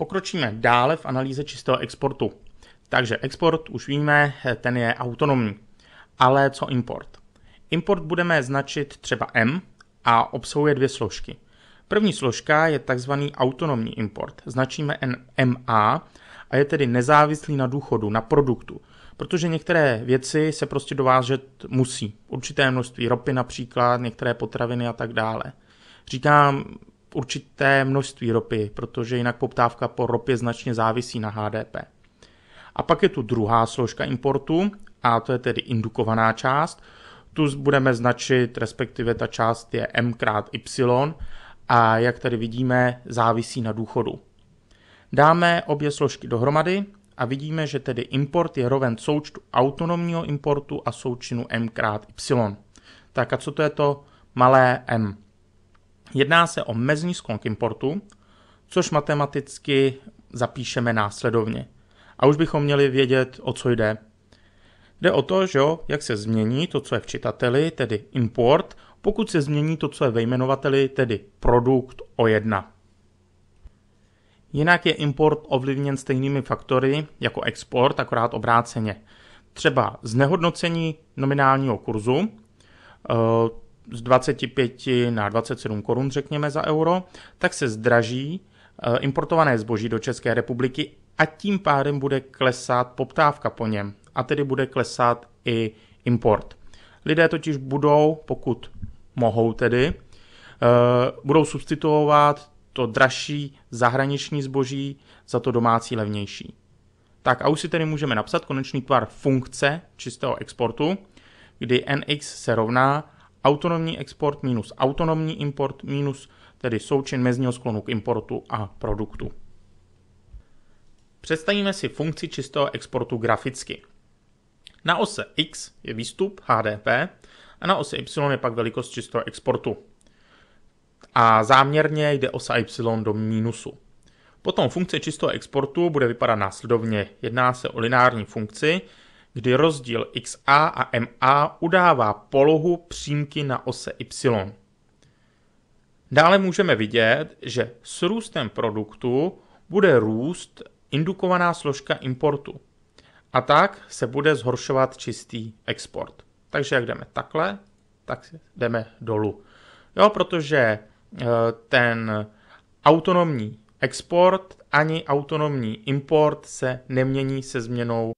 Pokročíme dále v analýze čistého exportu. Takže export už víme, ten je autonomní. Ale co import? Import budeme značit třeba M a obsahuje dvě složky. První složka je tzv. autonomní import. Značíme MA a je tedy nezávislý na důchodu, na produktu, protože některé věci se prostě dovážet musí. Určité množství ropy například, některé potraviny a tak dále. Říkám, určité množství ropy, protože jinak poptávka po ropě značně závisí na HDP. A pak je tu druhá složka importu, a to je tedy indukovaná část. Tu budeme značit, respektive ta část je M krát Y a jak tady vidíme, závisí na důchodu. Dáme obě složky dohromady a vidíme, že tedy import je roven součtu autonomního importu a součinu M krát Y. Tak a co to je to malé M? Jedná se o mezní sklon k importu, což matematicky zapíšeme následovně. A už bychom měli vědět, o co jde. Jde o to, že jo, jak se změní to, co je v čitateli, tedy import, pokud se změní to, co je ve jmenovateli, tedy produkt O1. Jinak je import ovlivněn stejnými faktory jako export, akorát obráceně. Třeba znehodnocení nominálního kurzu, eh, z 25 na 27 korun, řekněme, za euro, tak se zdraží eh, importované zboží do České republiky a tím pádem bude klesat poptávka po něm a tedy bude klesat i import. Lidé totiž budou, pokud mohou tedy, eh, budou substituovat to dražší zahraniční zboží za to domácí levnější. Tak a už si tedy můžeme napsat konečný tvar funkce čistého exportu, kdy nx se rovná autonomní export minus autonomní import minus tedy součin mezního sklonu k importu a produktu. Představíme si funkci čistého exportu graficky. Na ose x je výstup HDP a na ose y je pak velikost čistého exportu. A záměrně jde osa y do mínusu. Potom funkce čistého exportu bude vypadat následovně. Jedná se o lineární funkci, kdy rozdíl xa a ma udává polohu přímky na ose y. Dále můžeme vidět, že s růstem produktu bude růst indukovaná složka importu. A tak se bude zhoršovat čistý export. Takže jak jdeme takhle, tak jdeme dolů. Jo, protože e, ten autonomní export ani autonomní import se nemění se změnou